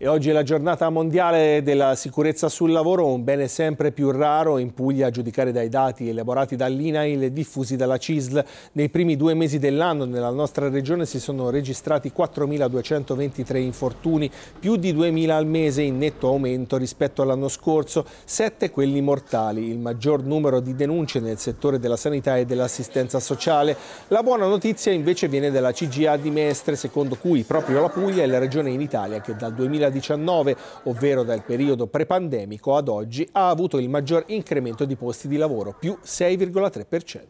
E oggi è la giornata mondiale della sicurezza sul lavoro, un bene sempre più raro in Puglia a giudicare dai dati elaborati dall'INAIL e diffusi dalla CISL. Nei primi due mesi dell'anno nella nostra regione si sono registrati 4.223 infortuni, più di 2.000 al mese in netto aumento rispetto all'anno scorso, 7 quelli mortali, il maggior numero di denunce nel settore della sanità e dell'assistenza sociale. La buona notizia invece viene dalla CGA di Mestre, secondo cui proprio la Puglia è la regione in Italia che dal 2000 2019, ovvero dal periodo prepandemico ad oggi, ha avuto il maggior incremento di posti di lavoro, più 6,3%.